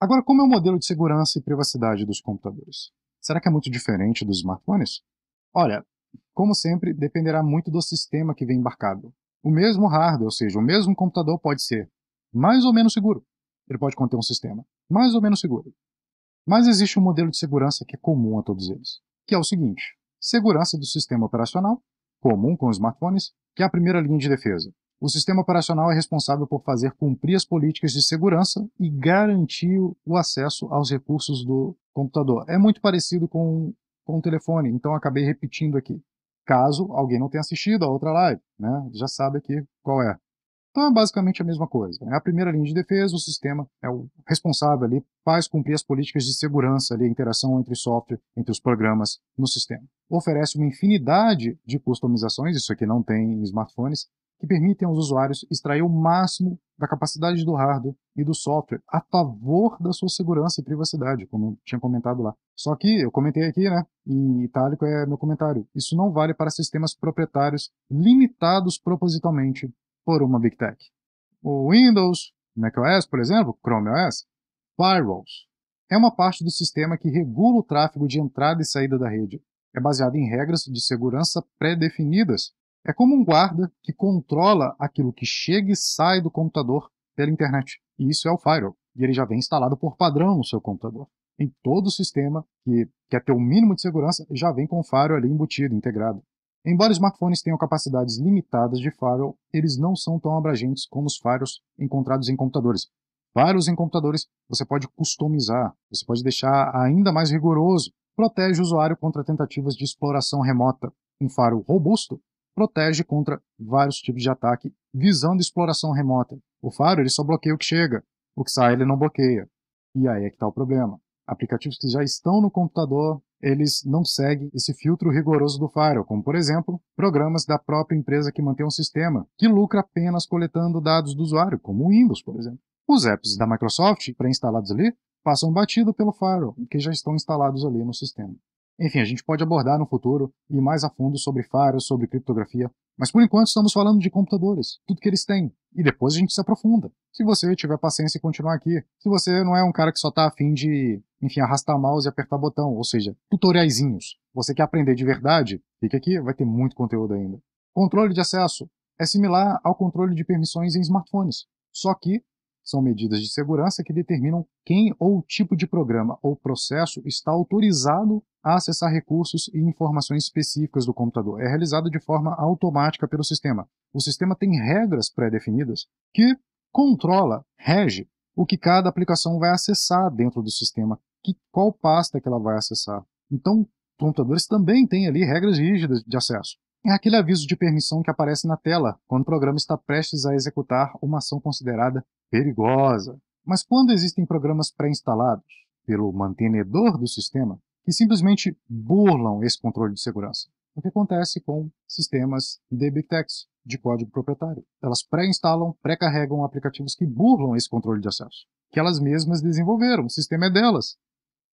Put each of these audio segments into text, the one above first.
Agora, como é o modelo de segurança e privacidade dos computadores? Será que é muito diferente dos smartphones? Olha, como sempre, dependerá muito do sistema que vem embarcado. O mesmo hardware, ou seja, o mesmo computador pode ser mais ou menos seguro. Ele pode conter um sistema mais ou menos seguro. Mas existe um modelo de segurança que é comum a todos eles, que é o seguinte: segurança do sistema operacional, comum com os smartphones, que é a primeira linha de defesa. O sistema operacional é responsável por fazer cumprir as políticas de segurança e garantir o acesso aos recursos do computador. É muito parecido com, com o telefone, então acabei repetindo aqui. Caso alguém não tenha assistido a outra live, né, já sabe aqui qual é. Então é basicamente a mesma coisa. É a primeira linha de defesa, o sistema é o responsável ali, faz cumprir as políticas de segurança ali, a interação entre software, entre os programas no sistema. Oferece uma infinidade de customizações, isso aqui não tem em smartphones, que permitem aos usuários extrair o máximo da capacidade do hardware e do software a favor da sua segurança e privacidade, como eu tinha comentado lá. Só que eu comentei aqui, né? Em itálico é meu comentário. Isso não vale para sistemas proprietários limitados propositalmente por uma Big Tech. O Windows, macOS, por exemplo, Chrome OS, firewalls. É uma parte do sistema que regula o tráfego de entrada e saída da rede. É baseado em regras de segurança pré-definidas é como um guarda que controla aquilo que chega e sai do computador pela internet. E isso é o firewall. E ele já vem instalado por padrão no seu computador. Em todo sistema que quer ter o um mínimo de segurança, já vem com o firewall ali embutido, integrado. Embora os smartphones tenham capacidades limitadas de firewall, eles não são tão abrangentes como os firewalls encontrados em computadores. Firewalls em computadores você pode customizar, você pode deixar ainda mais rigoroso. Protege o usuário contra tentativas de exploração remota. Um firewall robusto protege contra vários tipos de ataque visando exploração remota. O Faro ele só bloqueia o que chega, o que sai ele não bloqueia. E aí é que está o problema. Aplicativos que já estão no computador, eles não seguem esse filtro rigoroso do Firewall, como por exemplo, programas da própria empresa que mantém um sistema, que lucra apenas coletando dados do usuário, como o Windows, por exemplo. Os apps da Microsoft, pré-instalados ali, passam batido pelo Firewall, que já estão instalados ali no sistema. Enfim, a gente pode abordar no futuro e mais a fundo sobre faros, sobre criptografia, mas por enquanto estamos falando de computadores, tudo que eles têm, e depois a gente se aprofunda. Se você tiver paciência e continuar aqui, se você não é um cara que só tá afim de, enfim, arrastar mouse e apertar botão, ou seja, tutoriaizinhos, você quer aprender de verdade, fica aqui, vai ter muito conteúdo ainda. Controle de acesso é similar ao controle de permissões em smartphones, só que são medidas de segurança que determinam quem ou tipo de programa ou processo está autorizado a acessar recursos e informações específicas do computador. É realizado de forma automática pelo sistema. O sistema tem regras pré-definidas que controla, rege o que cada aplicação vai acessar dentro do sistema, que, qual pasta que ela vai acessar. Então, computadores também têm ali regras rígidas de acesso. É aquele aviso de permissão que aparece na tela quando o programa está prestes a executar uma ação considerada perigosa. Mas quando existem programas pré-instalados pelo mantenedor do sistema que simplesmente burlam esse controle de segurança, o que acontece com sistemas de Big Techs de código proprietário. Elas pré-instalam, pré-carregam aplicativos que burlam esse controle de acesso, que elas mesmas desenvolveram, o sistema é delas.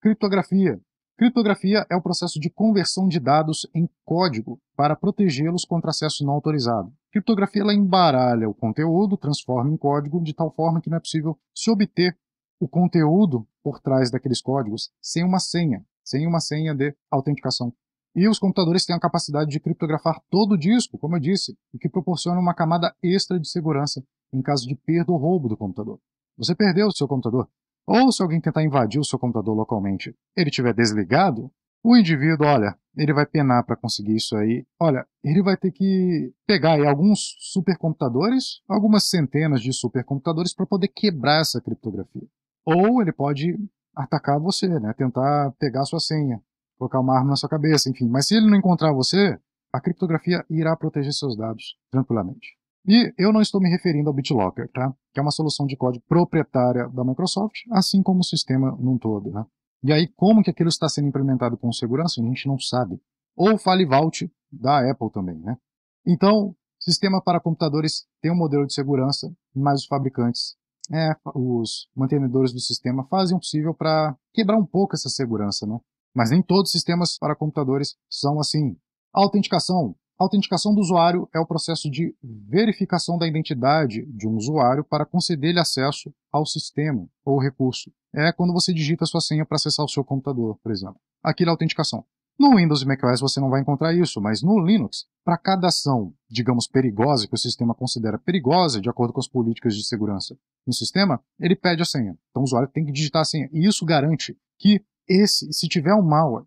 Criptografia, Criptografia é o processo de conversão de dados em código para protegê-los contra acesso não autorizado. Criptografia ela embaralha o conteúdo, transforma em código, de tal forma que não é possível se obter o conteúdo por trás daqueles códigos sem uma senha, sem uma senha de autenticação. E os computadores têm a capacidade de criptografar todo o disco, como eu disse, o que proporciona uma camada extra de segurança em caso de perda ou roubo do computador. Você perdeu o seu computador, ou se alguém tentar invadir o seu computador localmente, ele tiver desligado, o indivíduo, olha, ele vai penar para conseguir isso aí. Olha, ele vai ter que pegar aí alguns supercomputadores, algumas centenas de supercomputadores para poder quebrar essa criptografia. Ou ele pode atacar você, né? Tentar pegar a sua senha, colocar uma arma na sua cabeça, enfim. Mas se ele não encontrar você, a criptografia irá proteger seus dados tranquilamente. E eu não estou me referindo ao BitLocker, tá? que é uma solução de código proprietária da Microsoft, assim como o sistema num todo. Né? E aí, como que aquilo está sendo implementado com segurança? A gente não sabe. Ou o FileVault da Apple também. Né? Então, sistema para computadores tem um modelo de segurança, mas os fabricantes, é, os mantenedores do sistema fazem o possível para quebrar um pouco essa segurança. Né? Mas nem todos os sistemas para computadores são assim. Autenticação, a autenticação do usuário é o processo de verificação da identidade de um usuário para conceder-lhe acesso ao sistema ou recurso. É quando você digita sua senha para acessar o seu computador, por exemplo. Aqui é a autenticação. No Windows e macOS você não vai encontrar isso, mas no Linux, para cada ação, digamos, perigosa, que o sistema considera perigosa, de acordo com as políticas de segurança no sistema, ele pede a senha. Então o usuário tem que digitar a senha. E isso garante que esse, se tiver um malware,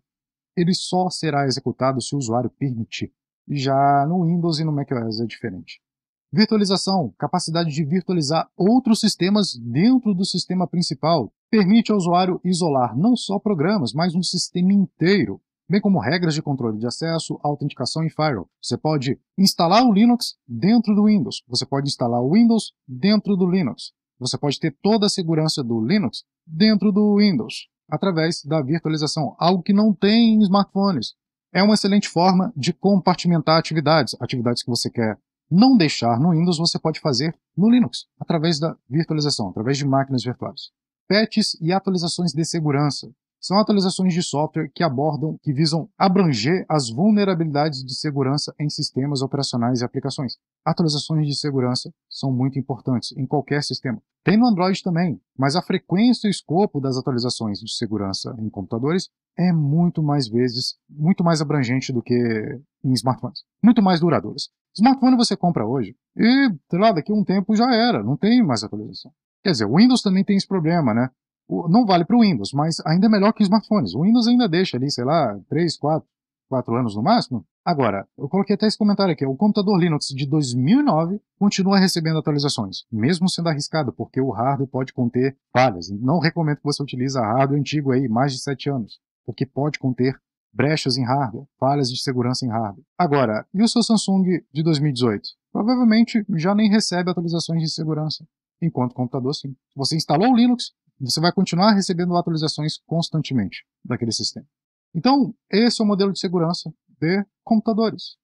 ele só será executado se o usuário permitir. Já no Windows e no macOS é diferente. Virtualização, capacidade de virtualizar outros sistemas dentro do sistema principal, permite ao usuário isolar não só programas, mas um sistema inteiro, bem como regras de controle de acesso, autenticação e firewall. Você pode instalar o Linux dentro do Windows, você pode instalar o Windows dentro do Linux, você pode ter toda a segurança do Linux dentro do Windows, através da virtualização, algo que não tem em smartphones, é uma excelente forma de compartimentar atividades. Atividades que você quer não deixar no Windows, você pode fazer no Linux, através da virtualização, através de máquinas virtuais. Patches e atualizações de segurança. São atualizações de software que abordam, que visam abranger as vulnerabilidades de segurança em sistemas operacionais e aplicações. Atualizações de segurança são muito importantes em qualquer sistema. Tem no Android também, mas a frequência e o escopo das atualizações de segurança em computadores é muito mais vezes, muito mais abrangente do que em smartphones. Muito mais duradouras. Smartphone você compra hoje e, sei lá, daqui a um tempo já era, não tem mais atualização. Quer dizer, o Windows também tem esse problema, né? não vale para o Windows, mas ainda é melhor que smartphones. O Windows ainda deixa ali, sei lá, 3, 4, 4 anos no máximo, Agora, eu coloquei até esse comentário aqui. O computador Linux de 2009 continua recebendo atualizações, mesmo sendo arriscado, porque o hardware pode conter falhas. Não recomendo que você utilize hardware antigo aí, mais de 7 anos, porque pode conter brechas em hardware, falhas de segurança em hardware. Agora, e o seu Samsung de 2018? Provavelmente já nem recebe atualizações de segurança, enquanto o computador sim. Você instalou o Linux, você vai continuar recebendo atualizações constantemente daquele sistema. Então, esse é o modelo de segurança de computadores.